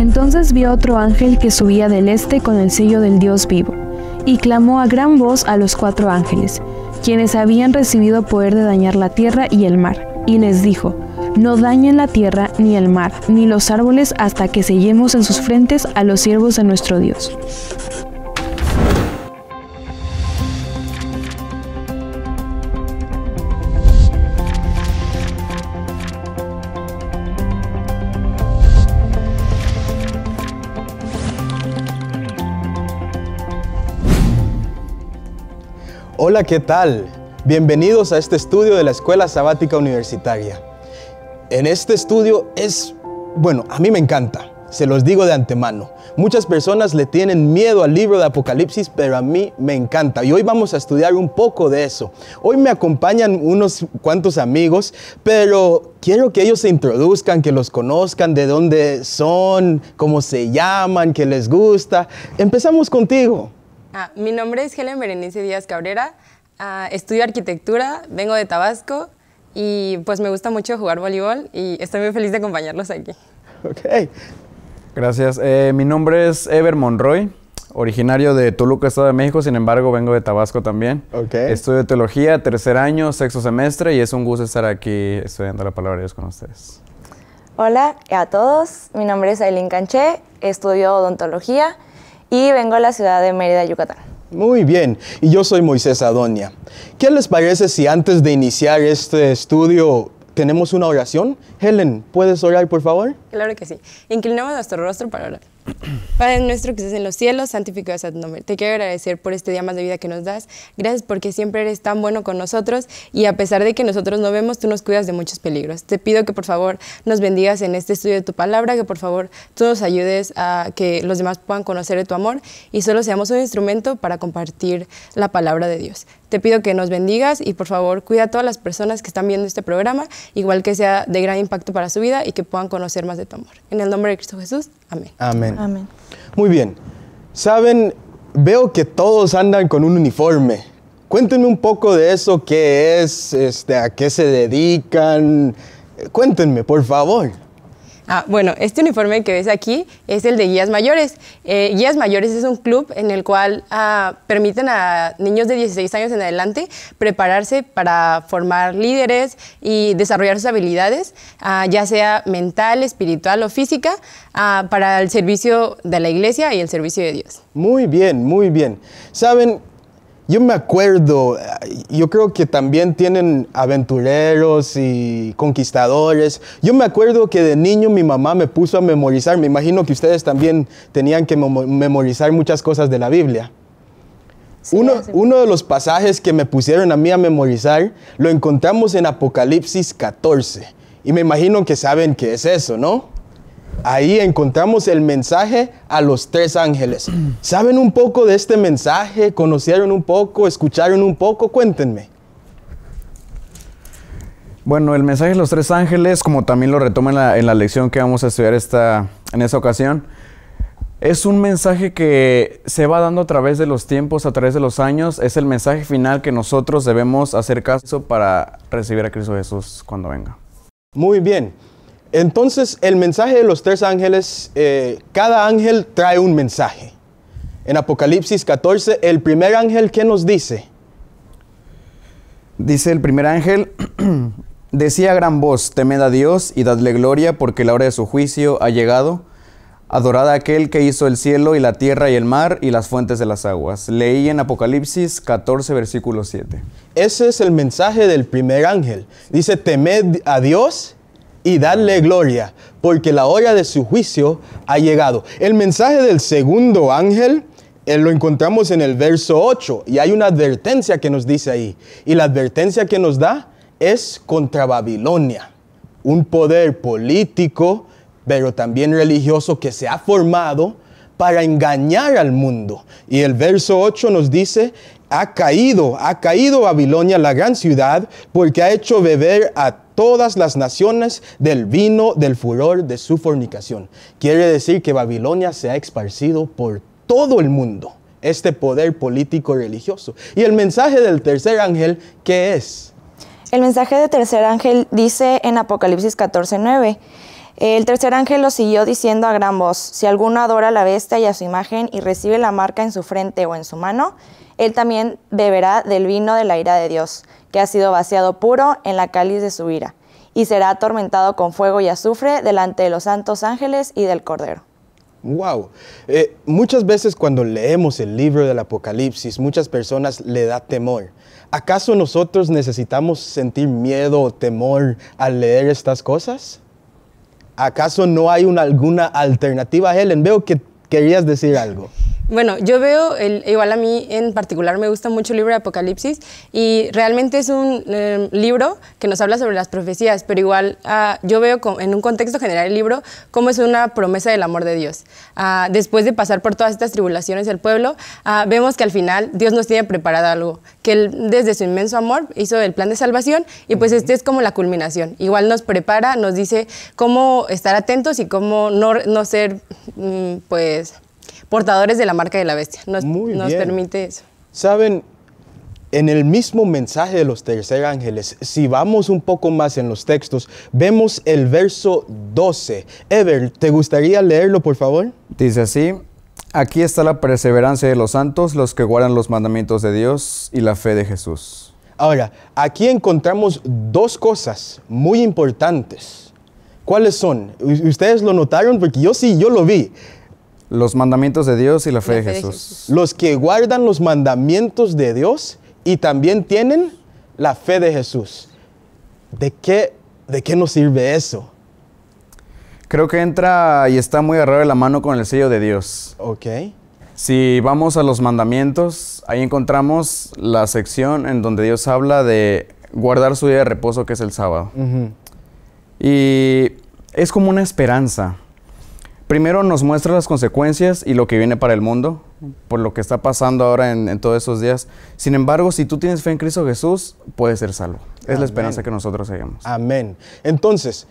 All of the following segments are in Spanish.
Entonces vio otro ángel que subía del este con el sello del Dios vivo, y clamó a gran voz a los cuatro ángeles, quienes habían recibido poder de dañar la tierra y el mar, y les dijo, no dañen la tierra, ni el mar, ni los árboles hasta que sellemos en sus frentes a los siervos de nuestro Dios. Hola, ¿qué tal? Bienvenidos a este estudio de la Escuela Sabática Universitaria. En este estudio es, bueno, a mí me encanta, se los digo de antemano. Muchas personas le tienen miedo al libro de Apocalipsis, pero a mí me encanta y hoy vamos a estudiar un poco de eso. Hoy me acompañan unos cuantos amigos, pero quiero que ellos se introduzcan, que los conozcan, de dónde son, cómo se llaman, qué les gusta. Empezamos contigo. Ah, mi nombre es Helen Berenice Díaz Cabrera, ah, estudio arquitectura, vengo de Tabasco y pues me gusta mucho jugar voleibol y estoy muy feliz de acompañarlos aquí. Ok, gracias. Eh, mi nombre es Ever Monroy, originario de Toluca, Estado de México, sin embargo vengo de Tabasco también. Okay. Estudio teología, tercer año, sexto semestre y es un gusto estar aquí estudiando la palabra de Dios con ustedes. Hola a todos, mi nombre es Aileen Canché, estudio odontología y vengo a la ciudad de Mérida, Yucatán. Muy bien, y yo soy Moisés Adonia. ¿Qué les parece si antes de iniciar este estudio tenemos una oración? Helen, ¿puedes orar por favor? Claro que sí. Inclinamos nuestro rostro para orar. Padre nuestro que estás en los cielos, santificado sea tu nombre. Te quiero agradecer por este día más de vida que nos das. Gracias porque siempre eres tan bueno con nosotros y a pesar de que nosotros no vemos, tú nos cuidas de muchos peligros. Te pido que por favor nos bendigas en este estudio de tu palabra, que por favor tú nos ayudes a que los demás puedan conocer de tu amor y solo seamos un instrumento para compartir la palabra de Dios. Te pido que nos bendigas y por favor cuida a todas las personas que están viendo este programa, igual que sea de gran impacto para su vida y que puedan conocer más de tu amor. En el nombre de Cristo Jesús, amén. Amén. Muy bien. Saben, veo que todos andan con un uniforme. Cuéntenme un poco de eso, qué es, este, a qué se dedican. Cuéntenme, por favor. Ah, bueno, este uniforme que ves aquí es el de Guías Mayores. Eh, guías Mayores es un club en el cual ah, permiten a niños de 16 años en adelante prepararse para formar líderes y desarrollar sus habilidades, ah, ya sea mental, espiritual o física, para el servicio de la iglesia y el servicio de Dios. Muy bien, muy bien. Saben, yo me acuerdo, yo creo que también tienen aventureros y conquistadores. Yo me acuerdo que de niño mi mamá me puso a memorizar, me imagino que ustedes también tenían que memorizar muchas cosas de la Biblia. uno, uno, de los pasajes que me pusieron a mí a memorizar lo encontramos en Apocalipsis 14. Y me imagino que saben qué es eso, ¿no? Ahí encontramos el mensaje a los tres ángeles. ¿Saben un poco de este mensaje? ¿Conocieron un poco? ¿Escucharon un poco? Cuéntenme. Bueno, el mensaje de los tres ángeles, como también lo retoma en la, lección que vamos a estudiar en esta ocasión, es un mensaje que se va dando a través de los tiempos, a través de los años. Es el mensaje final que nosotros debemos hacer caso para recibir a Cristo Jesús cuando venga. Muy bien. Entonces, el mensaje de los tres ángeles, eh, cada ángel trae un mensaje. En Apocalipsis 14, el primer ángel, ¿qué nos dice? Dice el primer ángel, decía gran voz, temed a Dios y dadle gloria porque la hora de su juicio ha llegado. Adorad a aquel que hizo el cielo y la tierra y el mar y las fuentes de las aguas. Leí en Apocalipsis 14, versículo 7. Ese es el mensaje del primer ángel. Dice, temed a Dios y darle gloria, porque la hora de su juicio ha llegado. El mensaje del segundo ángel eh, lo encontramos en el verso 8 y hay una advertencia que nos dice ahí. Y la advertencia que nos da es contra Babilonia, un poder político, pero también religioso que se ha formado para engañar al mundo. Y el verso 8 nos dice, ha caído, ha caído Babilonia, la gran ciudad, porque ha hecho beber a todas las naciones del vino del furor de su fornicación. Quiere decir que Babilonia se ha esparcido por todo el mundo, este poder político religioso. Y el mensaje del tercer ángel, ¿qué es? El mensaje del tercer ángel dice en Apocalipsis 14:9. El tercer ángel lo siguió diciendo a gran voz, si alguno adora a la bestia y a su imagen y recibe la marca en su frente o en su mano, él también beberá del vino de la ira de Dios, que ha sido vaciado puro en la cáliz de su ira, y será atormentado con fuego y azufre delante de los santos ángeles y del Cordero. Wow. Eh, muchas veces cuando leemos el libro del Apocalipsis, muchas personas le da temor. ¿Acaso nosotros necesitamos sentir miedo o temor al leer estas cosas? ¿Acaso no hay una, alguna alternativa, Helen? Veo que querías decir algo. Bueno, yo veo, igual a mí en particular me gusta mucho el libro de Apocalipsis y realmente es un em, libro que nos habla sobre las profecías, pero igual ah, yo veo en un contexto general el libro como es una promesa del amor de Dios. Ah, después de pasar por todas estas tribulaciones del pueblo, ah, vemos que al final Dios nos tiene preparado algo, que Él desde su inmenso amor hizo el plan de salvación y pues este es como la culminación. Igual nos prepara, nos dice cómo estar atentos y cómo no, no ser, mm, pues portadores de la marca de la bestia. Nos, nos permite eso. Saben, en el mismo mensaje de los tercer ángeles, si vamos un poco más en los textos, vemos el verso 12. Ever, ¿te gustaría leerlo, por favor? Dice así, aquí está la perseverancia de los santos, los que guardan los mandamientos de Dios y la fe de Jesús. Ahora, aquí encontramos dos cosas muy importantes. ¿Cuáles son? ¿Ustedes lo notaron? Porque yo sí, yo lo vi. Los mandamientos de Dios y la fe, de, Jesús. Los que guardan los mandamientos de Dios y también tienen la fe de Jesús. ¿De qué, de qué nos sirve eso? Creo que entra y está muy agarrado de la mano con el sello de Dios. Ok. Si vamos a los mandamientos, ahí encontramos la sección en donde Dios habla de guardar su día de reposo, que es el sábado. Y es como una esperanza primero nos muestra las consecuencias y lo que viene para el mundo, por lo que está pasando ahora en, todos esos días. Sin embargo, si tú tienes fe en Cristo Jesús, puedes ser salvo. Es la esperanza que nosotros seguimos. Amén. Entonces,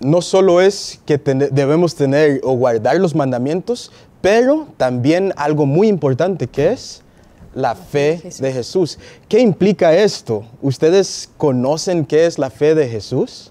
no solo es que debemos tener o guardar los mandamientos, pero también algo muy importante que es la fe de Jesús. ¿Qué implica esto? ¿Ustedes conocen qué es la fe de Jesús?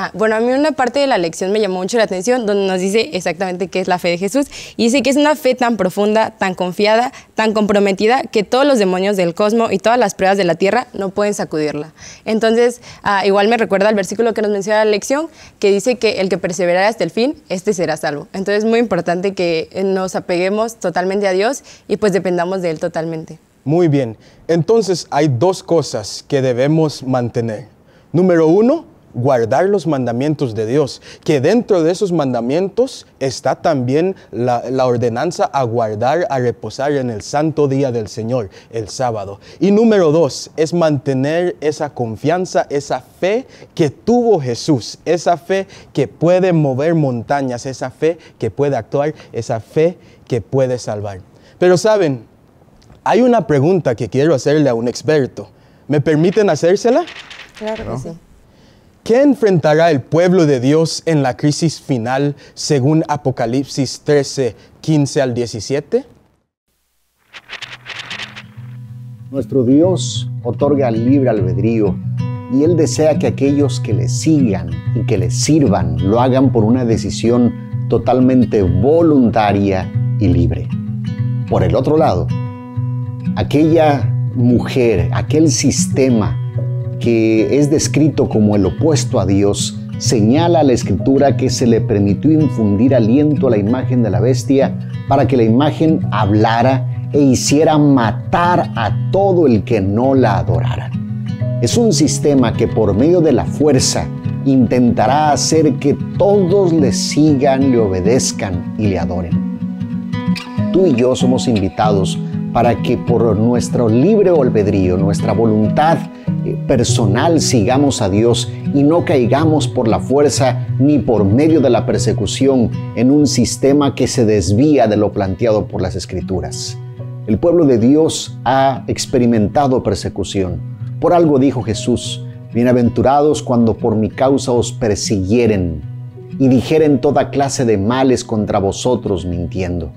Ah, bueno, a mí una parte de la lección me llamó mucho la atención, donde nos dice exactamente qué es la fe de Jesús. Y dice que es una fe tan profunda, tan confiada, tan comprometida, que todos los demonios del cosmos y todas las pruebas de la tierra no pueden sacudirla. Entonces, ah, igual me recuerda al versículo que nos menciona la lección, que dice que el que perseverará hasta el fin, este será salvo. Entonces, es muy importante que eh, nos apeguemos totalmente a Dios y pues dependamos de Él totalmente. Muy bien. Entonces, hay dos cosas que debemos mantener. Número uno, guardar los mandamientos de Dios, que dentro de esos mandamientos está también la, ordenanza a guardar, a reposar en el santo día del Señor, el sábado. Y número dos, es mantener esa confianza, esa fe que tuvo Jesús, esa fe que puede mover montañas, esa fe que puede actuar, esa fe que puede salvar. Pero saben, hay una pregunta que quiero hacerle a un experto. ¿Me permiten hacérsela? Claro que sí. ¿Qué enfrentará el pueblo de Dios en la crisis final según Apocalipsis 13, 15 al 17? Nuestro Dios otorga libre albedrío y Él desea que aquellos que le sigan y que le sirvan lo hagan por una decisión totalmente voluntaria y libre. Por el otro lado, aquella mujer, aquel sistema que es descrito como el opuesto a Dios, señala la escritura que se le permitió infundir aliento a la imagen de la bestia para que la imagen hablara e hiciera matar a todo el que no la adorara. Es un sistema que por medio de la fuerza intentará hacer que todos le sigan, le obedezcan y le adoren. Tú y yo somos invitados para que por nuestro libre albedrío, nuestra voluntad, personal sigamos a Dios y no caigamos por la fuerza ni por medio de la persecución en un sistema que se desvía de lo planteado por las Escrituras. El pueblo de Dios ha experimentado persecución. Por algo dijo Jesús, bienaventurados cuando por mi causa os persiguieren y dijeren toda clase de males contra vosotros mintiendo.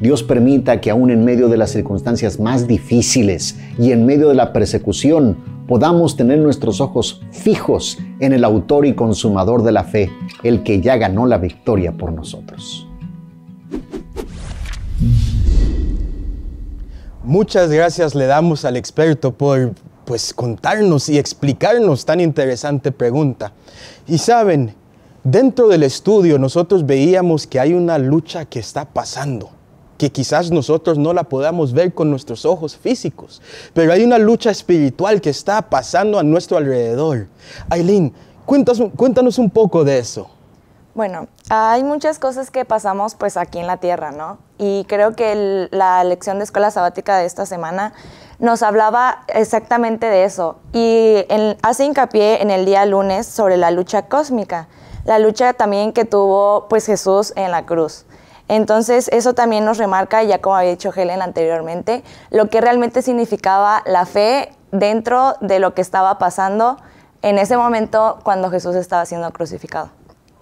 Dios permita que aún en medio de las circunstancias más difíciles y en medio de la persecución podamos tener nuestros ojos fijos en el autor y consumador de la fe, el que ya ganó la victoria por nosotros. Muchas gracias le damos al experto por pues contarnos y explicarnos tan interesante pregunta. Y saben, dentro del estudio nosotros veíamos que hay una lucha que está pasando que quizás nosotros no la podamos ver con nuestros ojos físicos, pero hay una lucha espiritual que está pasando a nuestro alrededor. Aileen, cuéntanos, un poco de eso. Bueno, hay muchas cosas que pasamos pues aquí en la tierra, ¿no? Y creo que la lección de escuela sabática de esta semana nos hablaba exactamente de eso y hace hincapié en el día lunes sobre la lucha cósmica, la lucha también que tuvo pues Jesús en la cruz. Entonces eso también nos remarca, ya como había dicho Helen anteriormente, lo que realmente significaba la fe dentro de lo que estaba pasando en ese momento cuando Jesús estaba siendo crucificado.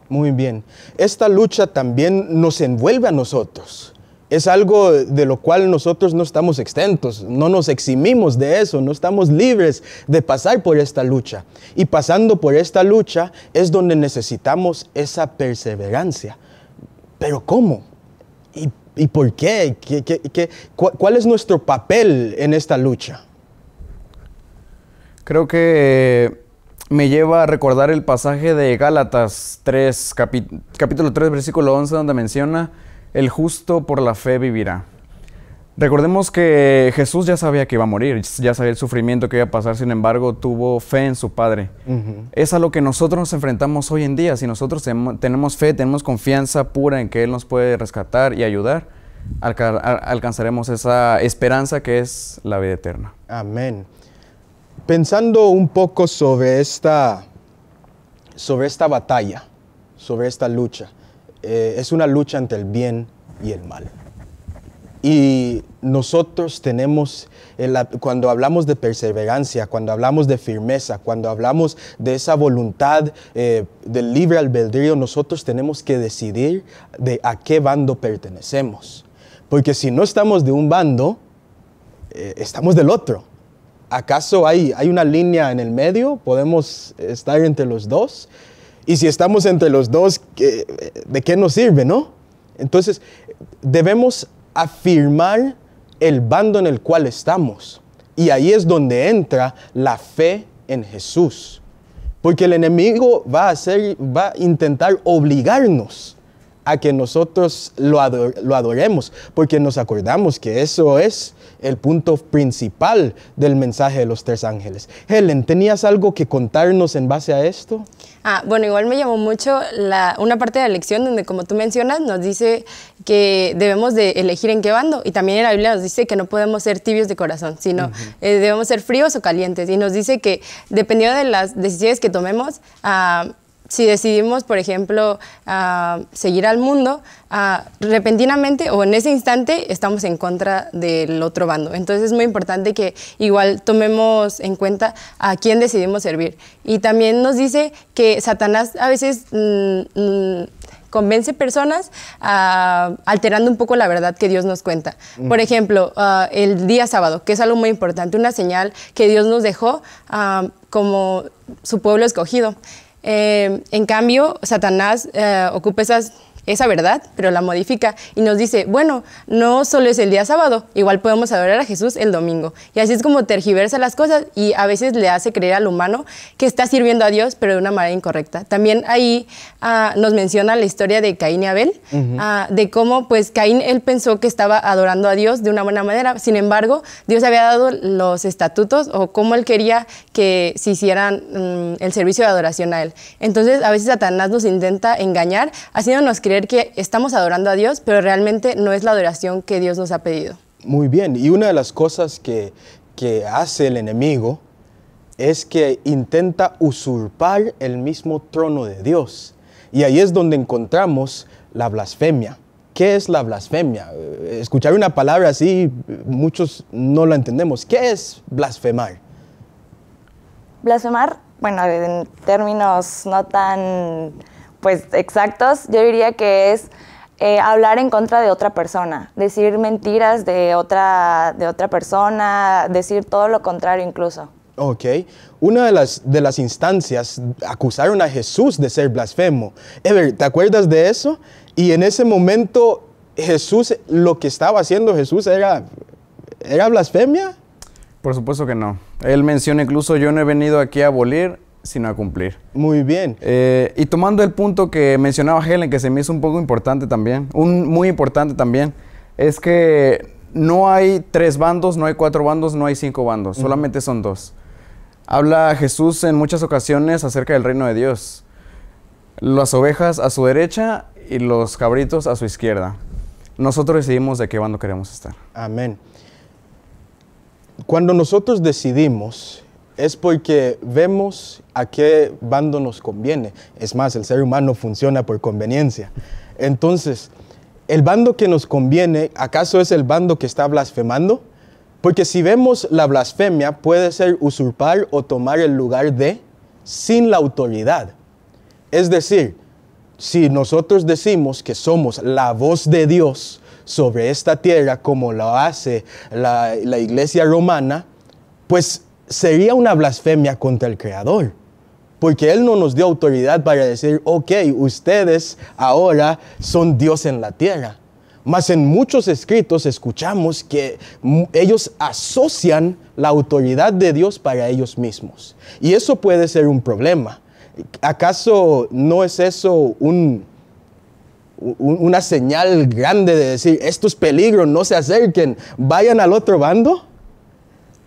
Muy bien. Esta lucha también nos envuelve a nosotros. Es algo de lo cual nosotros no estamos extentos, no nos eximimos de eso, no estamos libres de pasar por esta lucha. Y pasando por esta lucha es donde necesitamos esa perseverancia. Pero ¿cómo? ¿Y por qué? ¿Qué, qué, qué cuál, cuál es nuestro papel en esta lucha? Creo que eh, me lleva a recordar el pasaje de Gálatas 3, capítulo 3, versículo 11, donde menciona, el justo por la fe vivirá. Recordemos que Jesús ya sabía que iba a morir, ya sabía el sufrimiento que iba a pasar, sin embargo tuvo fe en su Padre. Es a lo que nosotros nos enfrentamos hoy en día. Si nosotros tenemos fe, tenemos confianza pura en que Él nos puede rescatar y ayudar, alcanzaremos esa esperanza que es la vida eterna. Amén. Pensando un poco sobre esta, sobre esta batalla, sobre esta lucha, eh, es una lucha entre el bien y el mal. Y nosotros tenemos, cuando hablamos de perseverancia, cuando hablamos de firmeza, cuando hablamos de esa voluntad eh, del libre albedrío, nosotros tenemos que decidir de a qué bando pertenecemos. Porque si no estamos de un bando, eh, estamos del otro. ¿Acaso hay, hay una línea en el medio? ¿Podemos estar entre los dos? Y si estamos entre los dos, ¿de qué nos sirve, no? Entonces, debemos afirmar el bando en el cual estamos. Y ahí es donde entra la fe en Jesús. Porque el enemigo va a, va a intentar obligarnos a que nosotros lo, lo adoremos, porque nos acordamos que eso es el punto principal del mensaje de los tres ángeles. Helen, ¿tenías algo que contarnos en base a esto? Ah, bueno, igual me llamó mucho una parte de la lección donde, como tú mencionas, nos dice que debemos de elegir en qué bando. Y también en la Biblia nos dice que no podemos ser tibios de corazón, sino eh, debemos ser fríos o calientes. Y nos dice que dependiendo de las decisiones que tomemos, ah, si decidimos, por ejemplo, seguir al mundo, repentinamente o en ese instante estamos en contra del otro bando. Entonces es muy importante que igual tomemos en cuenta a quién decidimos servir. Y también nos dice que Satanás a veces mm, mm, convence personas ah, alterando un poco la verdad que Dios nos cuenta. Por ejemplo, ah, el día sábado, que es algo muy importante, una señal que Dios nos dejó ah, como su pueblo escogido. Eh, en cambio, Satanás eh, ocupa esas esa verdad, pero la modifica y nos dice, bueno, no solo es el día sábado, igual podemos adorar a Jesús el domingo. Y así es como tergiversa las cosas y a veces le hace creer al humano que está sirviendo a Dios, pero de una manera incorrecta. También ahí ah, nos menciona la historia de Caín y Abel, ah, de cómo pues Caín él pensó que estaba adorando a Dios de una buena manera, sin embargo, Dios había dado los estatutos o cómo él quería que se hicieran mm, el servicio de adoración a él. Entonces a veces Satanás nos intenta engañar, haciéndonos creer que estamos adorando a Dios, pero realmente no es la adoración que Dios nos ha pedido. Muy bien, y una de las cosas que, que hace el enemigo es que intenta usurpar el mismo trono de Dios. Y ahí es donde encontramos la blasfemia. ¿Qué es la blasfemia? Eh, escuchar una palabra así, muchos no la entendemos. ¿Qué es blasfemar? Blasfemar, bueno, en términos no tan pues exactos, yo diría que es eh, hablar en contra de otra persona, decir mentiras de otra, de otra persona, decir todo lo contrario incluso. Ok. Una de las, de las instancias acusaron a Jesús de ser blasfemo. Ever, ¿te acuerdas de eso? Y en ese momento, Jesús, lo que estaba haciendo Jesús era, era blasfemia. Por supuesto que no. Él menciona incluso, yo no he venido aquí a abolir, sino a cumplir. Muy bien. Eh, y tomando el punto que mencionaba Helen, que se me hizo un poco importante también, un muy importante también, es que no hay tres bandos, no hay cuatro bandos, no hay cinco bandos, solamente son dos. Habla Jesús en muchas ocasiones acerca del reino de Dios. Las ovejas a su derecha y los cabritos a su izquierda. Nosotros decidimos de qué bando queremos estar. Amén. Cuando nosotros decidimos es porque vemos a qué bando nos conviene. Es más, el ser humano funciona por conveniencia. Entonces, ¿el bando que nos conviene acaso es el bando que está blasfemando? Porque si vemos la blasfemia puede ser usurpar o tomar el lugar de sin la autoridad. Es decir, si nosotros decimos que somos la voz de Dios sobre esta tierra como lo hace la, iglesia romana, pues sería una blasfemia contra el Creador. Porque Él no nos dio autoridad para decir, ok, ustedes ahora son Dios en la tierra. Mas en muchos escritos escuchamos que ellos asocian la autoridad de Dios para ellos mismos. Y eso puede ser un problema. ¿Acaso no es eso una señal grande de decir, esto es peligro, no se acerquen, vayan al otro bando?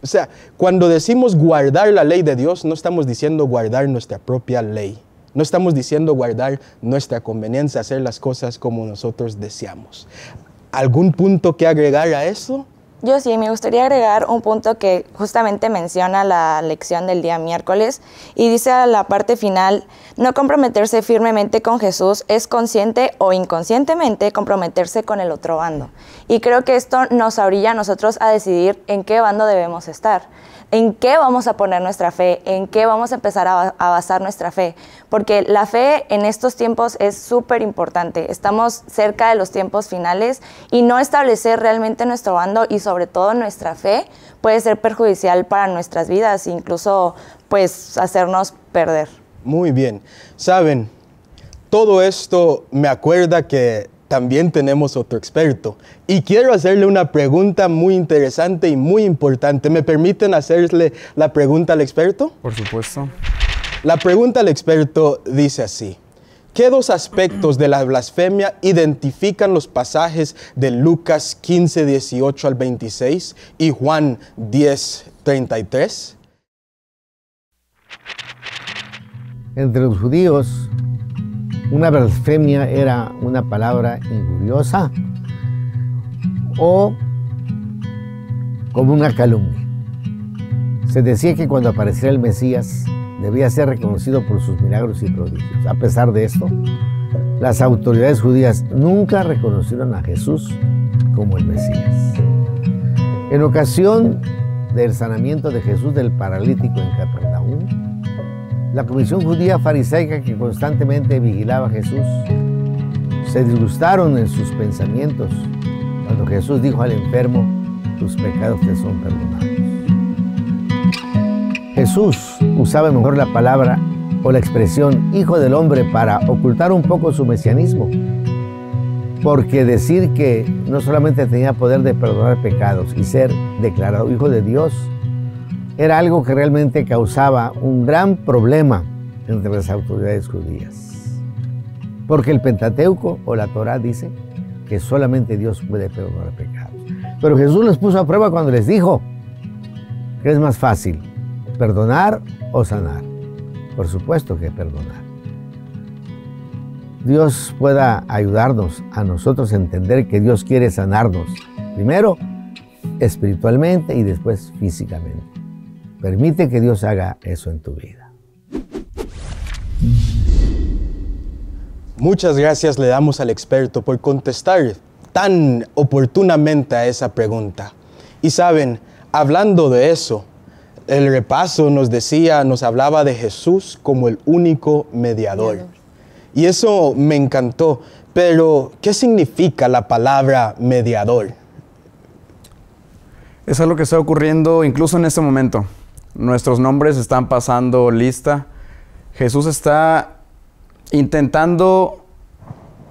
O sea, cuando decimos guardar la ley de Dios, no estamos diciendo guardar nuestra propia ley. No estamos diciendo guardar nuestra conveniencia, hacer las cosas como nosotros deseamos. ¿Algún punto que agregar a eso? Yo sí, me gustaría agregar un punto que justamente menciona la lección del día miércoles y dice a la parte final, no comprometerse firmemente con Jesús es consciente o inconscientemente comprometerse con el otro bando. Y creo que esto nos abrilla a nosotros a decidir en qué bando debemos estar en qué vamos a poner nuestra fe, en qué vamos a empezar a, basar nuestra fe, porque la fe en estos tiempos es súper importante. Estamos cerca de los tiempos finales y no establecer realmente nuestro bando y sobre todo nuestra fe puede ser perjudicial para nuestras vidas, incluso pues hacernos perder. Muy bien, saben, todo esto me acuerda que también tenemos otro experto. Y quiero hacerle una pregunta muy interesante y muy importante. ¿Me permiten hacerle la pregunta al experto? Por supuesto. La pregunta al experto dice así. ¿Qué dos aspectos de la blasfemia identifican los pasajes de Lucas 15, 18 al 26 y Juan 10, 33? Entre los judíos una blasfemia era una palabra injuriosa o como una calumnia. Se decía que cuando apareciera el Mesías debía ser reconocido por sus milagros y prodigios. A pesar de esto, las autoridades judías nunca reconocieron a Jesús como el Mesías. En ocasión del sanamiento de Jesús del paralítico en Capernaum, la comisión judía fariseica que constantemente vigilaba a Jesús se disgustaron en sus pensamientos cuando Jesús dijo al enfermo, tus pecados te son perdonados. Jesús usaba mejor la palabra o la expresión hijo del hombre para ocultar un poco su mesianismo, porque decir que no solamente tenía poder de perdonar pecados y ser declarado hijo de Dios, era algo que realmente causaba un gran problema entre las autoridades judías. Porque el Pentateuco o la Torá dice que solamente Dios puede perdonar pecados. Pero Jesús les puso a prueba cuando les dijo que es más fácil perdonar o sanar. Por supuesto que perdonar. Dios pueda ayudarnos a nosotros a entender que Dios quiere sanarnos, primero espiritualmente y después físicamente. Permite que Dios haga eso en tu vida. Muchas gracias le damos al experto por contestar tan oportunamente a esa pregunta. Y saben, hablando de eso, el repaso nos decía, nos hablaba de Jesús como el único mediador. Y eso me encantó. Pero, ¿qué significa la palabra mediador? Eso es lo que está ocurriendo incluso en este momento. Nuestros nombres están pasando lista. Jesús está intentando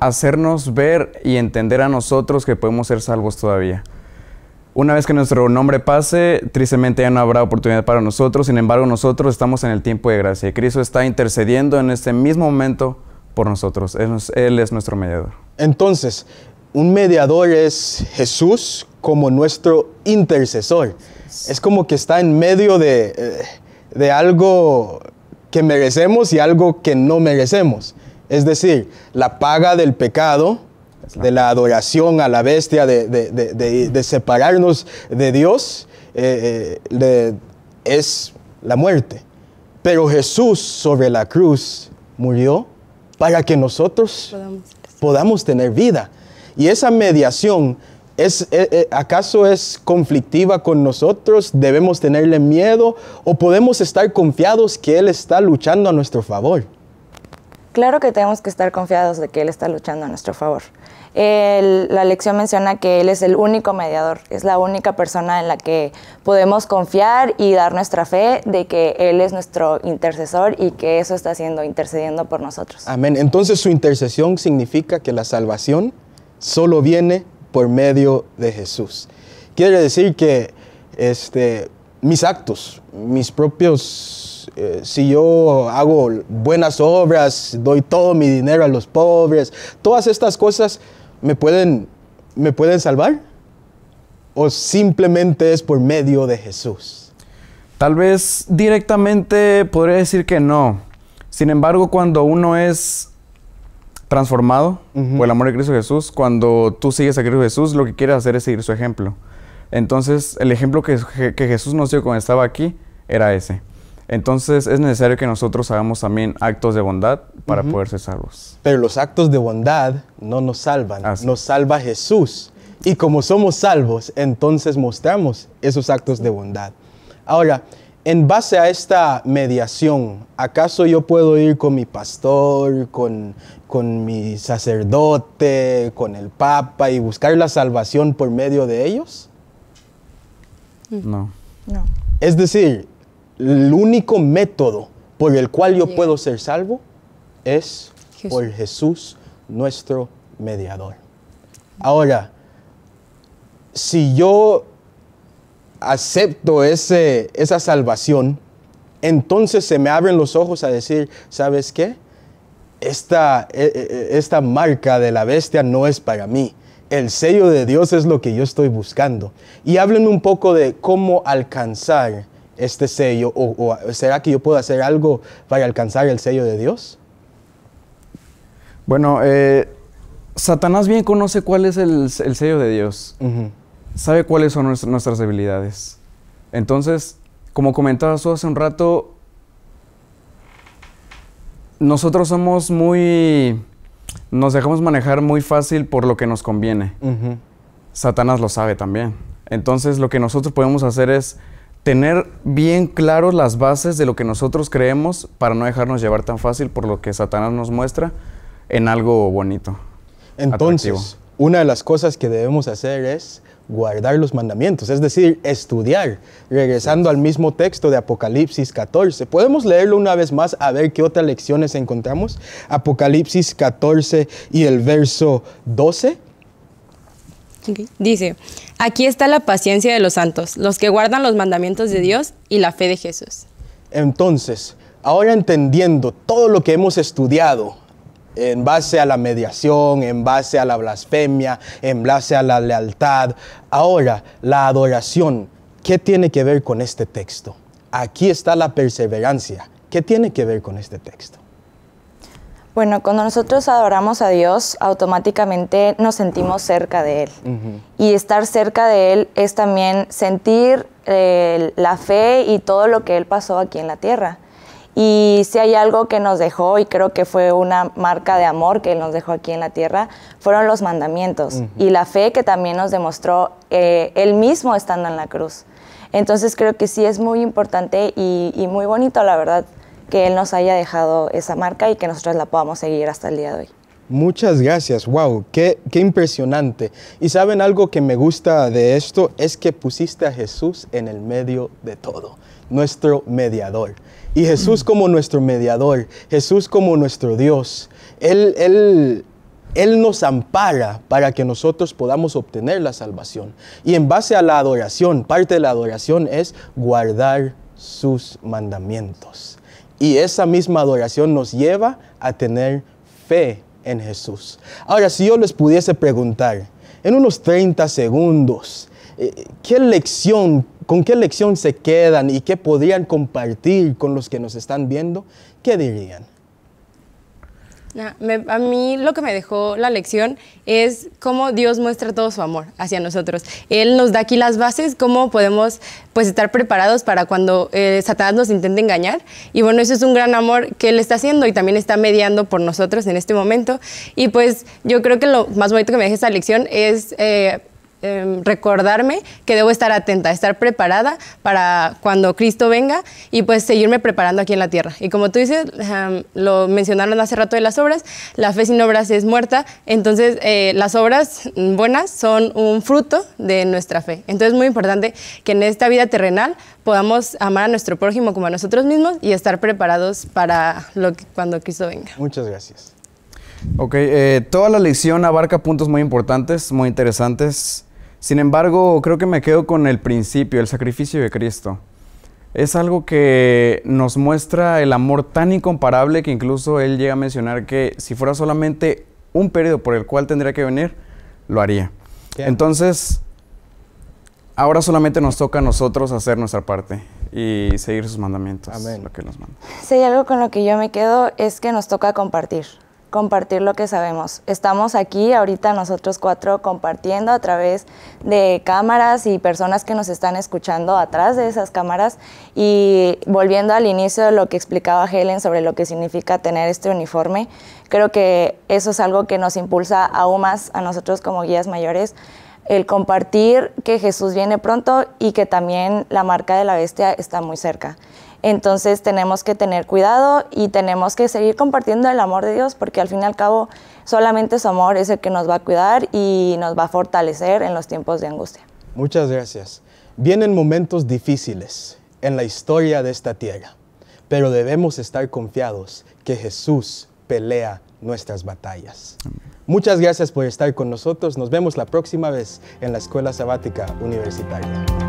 hacernos ver y entender a nosotros que podemos ser salvos todavía. Una vez que nuestro nombre pase, tristemente ya no habrá oportunidad para nosotros, sin embargo nosotros estamos en el tiempo de gracia. Cristo está intercediendo en este mismo momento por nosotros, Él es nuestro mediador. Entonces, un mediador es Jesús como nuestro intercesor. Es como que está en medio eh, de, algo que merecemos y algo que no merecemos. Es decir, la paga del pecado, de la adoración a la bestia, de, separarnos de Dios, eh, eh, es la muerte. Pero Jesús sobre la cruz murió para que nosotros podamos tener vida. Y esa mediación, ¿es, eh, eh, ¿acaso es conflictiva con nosotros? ¿Debemos tenerle miedo o podemos estar confiados que Él está luchando a nuestro favor? Claro que tenemos que estar confiados de que Él está luchando a nuestro favor. la lección menciona que Él es el único mediador, es la única persona en la que podemos confiar y dar nuestra fe de que Él es nuestro intercesor y que eso está haciendo, intercediendo por nosotros. Amén. Entonces su intercesión significa que la salvación solo viene por medio de Jesús. Quiere decir que este, mis actos, mis propios, eh, si yo hago buenas obras, doy todo mi dinero a los pobres, todas estas cosas me pueden, me pueden salvar o simplemente es por medio de Jesús. Tal vez directamente podría decir que no. Sin embargo, cuando uno es transformado por el amor de Cristo Jesús, cuando tú sigues a Cristo Jesús, lo que quieres hacer es seguir su ejemplo. Entonces, el ejemplo que, que Jesús nos dio cuando estaba aquí era ese. Entonces es necesario que nosotros hagamos también actos de bondad para poder ser salvos. Pero los actos de bondad no nos salvan, nos salva Jesús. Y como somos salvos, entonces mostramos esos actos de bondad. Ahora, en base a esta mediación, ¿acaso yo puedo ir con mi pastor, con, mi sacerdote, con el papa y buscar la salvación por medio de ellos? No. no. Es decir, el único método por el cual yo puedo ser salvo es por Jesús, nuestro mediador. Ahora, si yo acepto ese, esa salvación, entonces se me abren los ojos a decir, ¿sabes qué? Esta, e, e, e, esta marca de la bestia no es para mí. El sello de Dios es lo que yo estoy buscando. Y háblenme un poco de cómo alcanzar este sello o, será que yo puedo hacer algo para alcanzar el sello de Dios. Bueno, eh, Satanás bien conoce cuál es el, sello de Dios sabe cuáles son nuestras debilidades. Entonces, como comentabas tú hace un rato, nosotros somos muy... Nos dejamos manejar muy fácil por lo que nos conviene. Satanás lo sabe también. Entonces, lo que nosotros podemos hacer es tener bien claros las bases de lo que nosotros creemos para no dejarnos llevar tan fácil por lo que Satanás nos muestra en algo bonito. Entonces, una de las cosas que debemos hacer es guardar los mandamientos, es decir, estudiar, regresando al mismo texto de Apocalipsis 14. Podemos leerlo una vez más a ver qué otras lecciones encontramos. Apocalipsis 14 y el verso 12. Dice, aquí está la paciencia de los santos, los que guardan los mandamientos de Dios y la fe de Jesús. Entonces, ahora entendiendo todo lo que hemos estudiado, en base a la mediación, en base a la blasfemia, en base a la lealtad. Ahora, la adoración, ¿qué tiene que ver con este texto? Aquí está la perseverancia. ¿Qué tiene que ver con este texto? Bueno, cuando nosotros adoramos a Dios, automáticamente nos sentimos cerca de Él. Y estar cerca de Él es también sentir eh, la fe y todo lo que Él pasó aquí en la tierra. Y si hay algo que nos dejó, y creo que fue una marca de amor que nos dejó aquí en la tierra, fueron los mandamientos y la fe que también nos demostró eh, él mismo estando en la cruz. Entonces creo que sí es muy importante y, muy bonito, la verdad, que él nos haya dejado esa marca y que nosotros la podamos seguir hasta el día de hoy. Muchas gracias, wow, qué, qué, impresionante. Y saben algo que me gusta de esto es que pusiste a Jesús en el medio de todo, nuestro mediador. Y Jesús como nuestro mediador, Jesús como nuestro Dios, Él, Él, Él nos ampara para que nosotros podamos obtener la salvación. Y en base a la adoración, parte de la adoración es guardar sus mandamientos. Y esa misma adoración nos lleva a tener fe en Jesús. Ahora, si yo les pudiese preguntar, en unos 30 segundos, eh, ¿qué lección con qué lección se quedan y qué podrían compartir con los que nos están viendo, ¿qué dirían? a mí lo que me dejó la lección es cómo Dios muestra todo su amor hacia nosotros. Él nos da aquí las bases, cómo podemos pues estar preparados para cuando eh, Satanás nos intente engañar. Y bueno, eso es un gran amor que Él está haciendo y también está mediando por nosotros en este momento. Y pues yo creo que lo más bonito que me deja esta lección es eh, Em, recordarme que debo estar atenta, estar preparada para cuando Cristo venga y pues seguirme preparando aquí en la tierra. Y como tú dices, em, lo mencionaron hace rato de las obras, la fe sin obras es muerta, entonces eh, las obras buenas son un fruto de nuestra fe. Entonces es muy importante que en esta vida terrenal podamos amar a nuestro prójimo como a nosotros mismos y estar preparados para lo que, cuando Cristo venga. Muchas gracias. Ok, eh, toda la lección abarca puntos muy importantes, muy interesantes. Sin embargo, creo que me quedo con el principio, el sacrificio de Cristo. Es algo que nos muestra el amor tan incomparable que incluso él llega a mencionar que si fuera solamente un periodo por el cual tendría que venir, lo haría. Entonces, ahora solamente nos toca a nosotros hacer nuestra parte y seguir sus mandamientos, lo que Sí, algo con lo que yo me quedo es que nos toca compartir compartir lo que sabemos. Estamos aquí ahorita nosotros cuatro compartiendo a través de cámaras y personas que nos están escuchando atrás de esas cámaras y volviendo al inicio de lo que explicaba Helen sobre lo que significa tener este uniforme, creo que eso es algo que nos impulsa aún más a nosotros como guías mayores el compartir que Jesús viene pronto y que también la marca de la bestia está muy cerca. Entonces tenemos que tener cuidado y tenemos que seguir compartiendo el amor de Dios porque al fin y al cabo solamente su amor es el que nos va a cuidar y nos va a fortalecer en los tiempos de angustia. Muchas gracias. Vienen momentos difíciles en la historia de esta tierra, pero debemos estar confiados que Jesús pelea nuestras batallas. Muchas gracias por estar con nosotros. Nos vemos la próxima vez en la Escuela Sabática Universitaria.